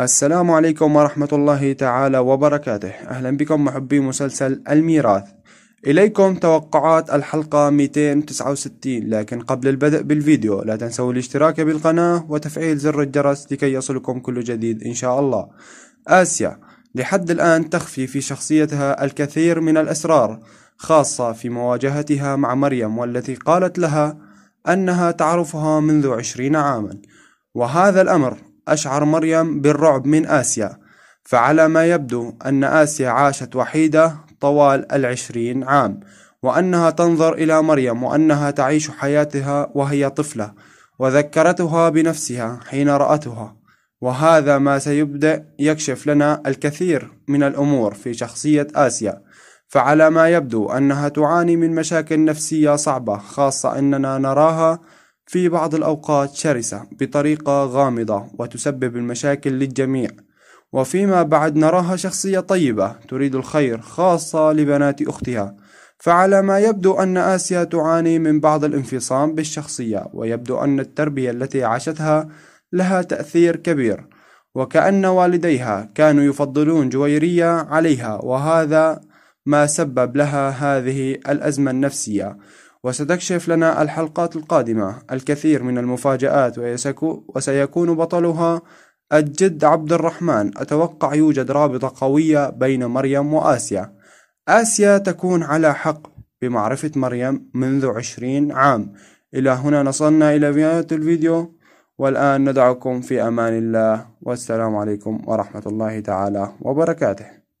السلام عليكم ورحمة الله تعالى وبركاته أهلا بكم محبي مسلسل الميراث إليكم توقعات الحلقة 269 لكن قبل البدء بالفيديو لا تنسوا الاشتراك بالقناة وتفعيل زر الجرس لكي يصلكم كل جديد إن شاء الله آسيا لحد الآن تخفي في شخصيتها الكثير من الأسرار خاصة في مواجهتها مع مريم والتي قالت لها أنها تعرفها منذ عشرين عاما وهذا الأمر أشعر مريم بالرعب من آسيا فعلى ما يبدو أن آسيا عاشت وحيدة طوال العشرين عام وأنها تنظر إلى مريم وأنها تعيش حياتها وهي طفلة وذكرتها بنفسها حين رأتها وهذا ما سيبدأ يكشف لنا الكثير من الأمور في شخصية آسيا فعلى ما يبدو أنها تعاني من مشاكل نفسية صعبة خاصة أننا نراها في بعض الأوقات شرسة بطريقة غامضة وتسبب المشاكل للجميع وفيما بعد نراها شخصية طيبة تريد الخير خاصة لبنات أختها فعلى ما يبدو أن آسيا تعاني من بعض الانفصام بالشخصية ويبدو أن التربية التي عاشتها لها تأثير كبير وكأن والديها كانوا يفضلون جويرية عليها وهذا ما سبب لها هذه الأزمة النفسية وستكشف لنا الحلقات القادمة الكثير من المفاجآت وسيكون بطلها الجد عبد الرحمن أتوقع يوجد رابطة قوية بين مريم وآسيا آسيا تكون على حق بمعرفة مريم منذ عشرين عام إلى هنا نصلنا إلى نهاية الفيديو والآن ندعكم في أمان الله والسلام عليكم ورحمة الله تعالى وبركاته